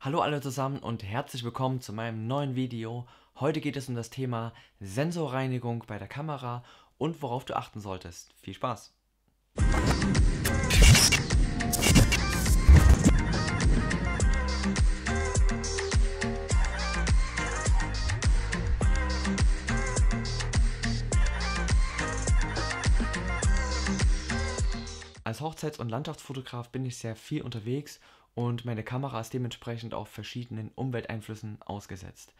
Hallo alle zusammen und herzlich willkommen zu meinem neuen Video. Heute geht es um das Thema Sensorreinigung bei der Kamera und worauf du achten solltest. Viel Spaß! Als Hochzeits- und Landschaftsfotograf bin ich sehr viel unterwegs und meine Kamera ist dementsprechend auch verschiedenen Umwelteinflüssen ausgesetzt.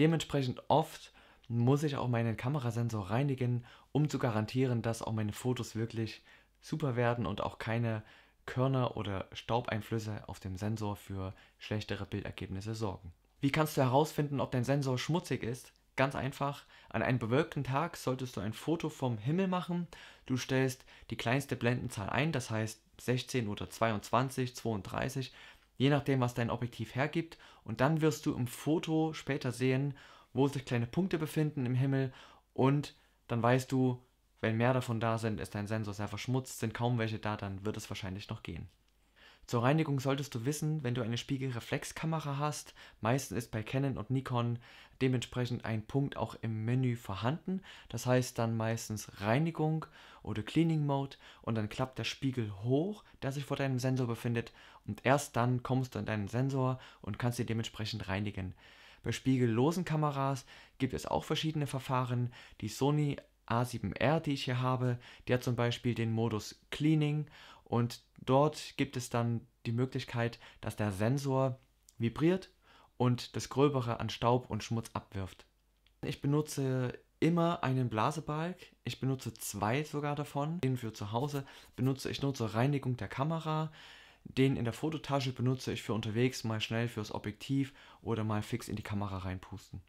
Dementsprechend oft muss ich auch meinen Kamerasensor reinigen, um zu garantieren, dass auch meine Fotos wirklich super werden und auch keine Körner oder Staubeinflüsse auf dem Sensor für schlechtere Bildergebnisse sorgen. Wie kannst du herausfinden, ob dein Sensor schmutzig ist? Ganz einfach, an einem bewölkten Tag solltest du ein Foto vom Himmel machen. Du stellst die kleinste Blendenzahl ein, das heißt 16 oder 22, 32, je nachdem, was dein Objektiv hergibt. Und dann wirst du im Foto später sehen, wo sich kleine Punkte befinden im Himmel und dann weißt du, wenn mehr davon da sind, ist dein Sensor sehr verschmutzt, sind kaum welche da, dann wird es wahrscheinlich noch gehen. Zur Reinigung solltest du wissen, wenn du eine Spiegelreflexkamera hast, meistens ist bei Canon und Nikon dementsprechend ein Punkt auch im Menü vorhanden. Das heißt dann meistens Reinigung oder Cleaning Mode und dann klappt der Spiegel hoch, der sich vor deinem Sensor befindet und erst dann kommst du an deinen Sensor und kannst ihn dementsprechend reinigen. Bei spiegellosen Kameras gibt es auch verschiedene Verfahren. Die Sony A7R, die ich hier habe, die hat zum Beispiel den Modus Cleaning und dort gibt es dann die Möglichkeit, dass der Sensor vibriert und das Gröbere an Staub und Schmutz abwirft. Ich benutze immer einen Blasebalg. Ich benutze zwei sogar davon. Den für zu Hause benutze ich nur zur Reinigung der Kamera. Den in der Fototasche benutze ich für unterwegs mal schnell fürs Objektiv oder mal fix in die Kamera reinpusten.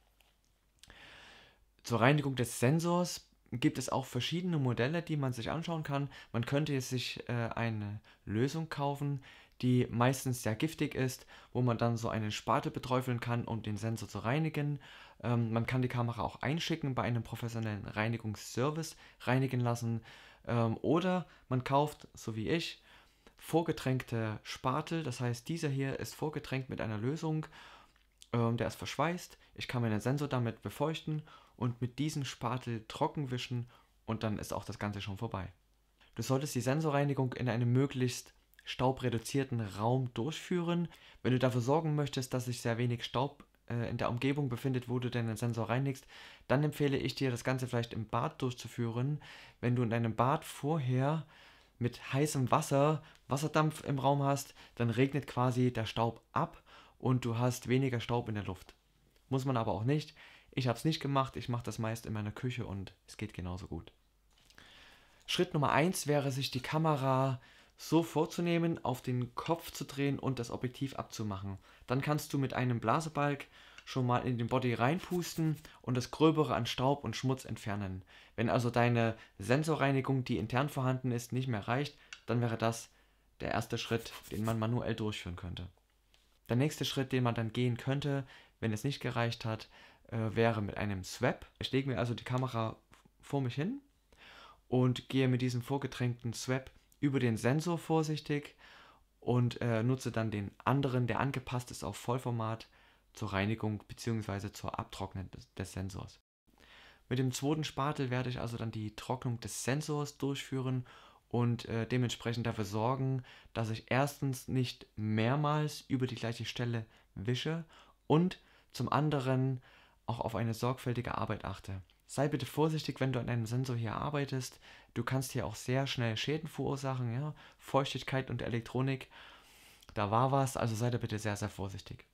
Zur Reinigung des Sensors gibt es auch verschiedene Modelle, die man sich anschauen kann. Man könnte sich äh, eine Lösung kaufen, die meistens sehr giftig ist, wo man dann so einen Spatel beträufeln kann, um den Sensor zu reinigen. Ähm, man kann die Kamera auch einschicken bei einem professionellen Reinigungsservice, reinigen lassen. Ähm, oder man kauft, so wie ich, vorgetränkte Spatel. Das heißt, dieser hier ist vorgetränkt mit einer Lösung. Ähm, der ist verschweißt. Ich kann meinen Sensor damit befeuchten und mit diesem Spatel trocken wischen und dann ist auch das Ganze schon vorbei. Du solltest die Sensorreinigung in einem möglichst staubreduzierten Raum durchführen. Wenn du dafür sorgen möchtest, dass sich sehr wenig Staub äh, in der Umgebung befindet, wo du deinen Sensor reinigst, dann empfehle ich dir, das Ganze vielleicht im Bad durchzuführen. Wenn du in deinem Bad vorher mit heißem Wasser Wasserdampf im Raum hast, dann regnet quasi der Staub ab und du hast weniger Staub in der Luft. Muss man aber auch nicht. Ich habe es nicht gemacht, ich mache das meist in meiner Küche und es geht genauso gut. Schritt Nummer 1 wäre, sich die Kamera so vorzunehmen, auf den Kopf zu drehen und das Objektiv abzumachen. Dann kannst du mit einem Blasebalg schon mal in den Body reinpusten und das Gröbere an Staub und Schmutz entfernen. Wenn also deine Sensorreinigung, die intern vorhanden ist, nicht mehr reicht, dann wäre das der erste Schritt, den man manuell durchführen könnte. Der nächste Schritt, den man dann gehen könnte, wenn es nicht gereicht hat, äh, wäre mit einem Swap. Ich lege mir also die Kamera vor mich hin und gehe mit diesem vorgetränkten Swap über den Sensor vorsichtig und äh, nutze dann den anderen, der angepasst ist auf Vollformat, zur Reinigung bzw. zur Abtrocknung des, des Sensors. Mit dem zweiten Spatel werde ich also dann die Trocknung des Sensors durchführen und äh, dementsprechend dafür sorgen, dass ich erstens nicht mehrmals über die gleiche Stelle wische und zum anderen auch auf eine sorgfältige Arbeit achte. Sei bitte vorsichtig, wenn du an einem Sensor hier arbeitest. Du kannst hier auch sehr schnell Schäden verursachen, ja? Feuchtigkeit und Elektronik. Da war was, also sei da bitte sehr, sehr vorsichtig.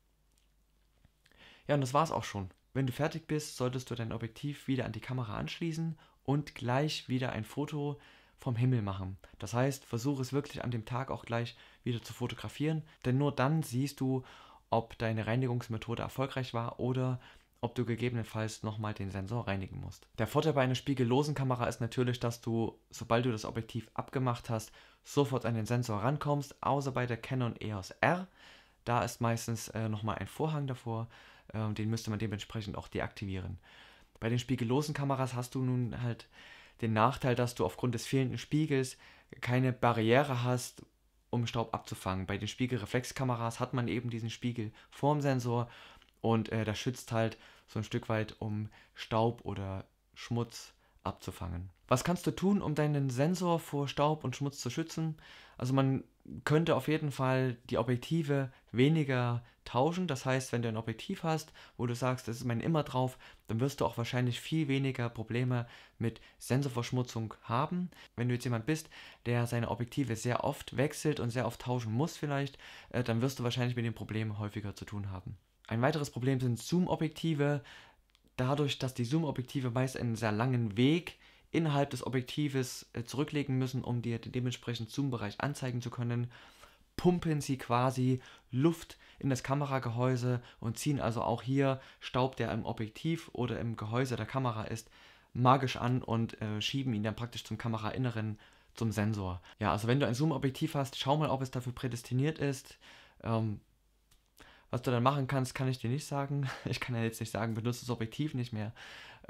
Ja, und das war's auch schon. Wenn du fertig bist, solltest du dein Objektiv wieder an die Kamera anschließen und gleich wieder ein Foto vom Himmel machen. Das heißt, versuche es wirklich an dem Tag auch gleich wieder zu fotografieren, denn nur dann siehst du, ob deine Reinigungsmethode erfolgreich war oder ob du gegebenenfalls nochmal den Sensor reinigen musst. Der Vorteil bei einer spiegellosen Kamera ist natürlich, dass du, sobald du das Objektiv abgemacht hast, sofort an den Sensor rankommst, außer bei der Canon EOS R. Da ist meistens äh, nochmal ein Vorhang davor, äh, den müsste man dementsprechend auch deaktivieren. Bei den spiegellosen Kameras hast du nun halt den Nachteil, dass du aufgrund des fehlenden Spiegels keine Barriere hast, um Staub abzufangen. Bei den Spiegelreflexkameras hat man eben diesen Spiegelformsensor und äh, das schützt halt so ein Stück weit, um Staub oder Schmutz abzufangen. Was kannst du tun, um deinen Sensor vor Staub und Schmutz zu schützen? Also man könnte auf jeden Fall die Objektive weniger tauschen. Das heißt, wenn du ein Objektiv hast, wo du sagst, das ist mein immer drauf, dann wirst du auch wahrscheinlich viel weniger Probleme mit Sensorverschmutzung haben. Wenn du jetzt jemand bist, der seine Objektive sehr oft wechselt und sehr oft tauschen muss vielleicht, äh, dann wirst du wahrscheinlich mit dem Problem häufiger zu tun haben. Ein weiteres Problem sind Zoom-Objektive dadurch, dass die Zoom-Objektive meist einen sehr langen Weg innerhalb des Objektives äh, zurücklegen müssen, um dir den dementsprechend Zoom-Bereich anzeigen zu können, pumpen sie quasi Luft in das Kameragehäuse und ziehen also auch hier Staub, der im Objektiv oder im Gehäuse der Kamera ist, magisch an und äh, schieben ihn dann praktisch zum Kamerainneren, zum Sensor. Ja, also wenn du ein Zoom-Objektiv hast, schau mal, ob es dafür prädestiniert ist. Ähm, was du dann machen kannst, kann ich dir nicht sagen. Ich kann ja jetzt nicht sagen, benutze das Objektiv nicht mehr.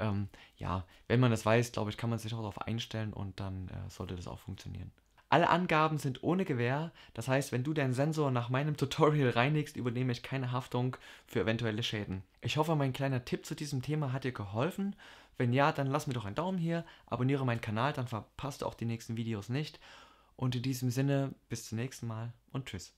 Ähm, ja, wenn man das weiß, glaube ich, kann man sich auch darauf einstellen und dann äh, sollte das auch funktionieren. Alle Angaben sind ohne Gewähr, das heißt, wenn du deinen Sensor nach meinem Tutorial reinigst, übernehme ich keine Haftung für eventuelle Schäden. Ich hoffe, mein kleiner Tipp zu diesem Thema hat dir geholfen. Wenn ja, dann lass mir doch einen Daumen hier, abonniere meinen Kanal, dann verpasst du auch die nächsten Videos nicht. Und in diesem Sinne, bis zum nächsten Mal und tschüss.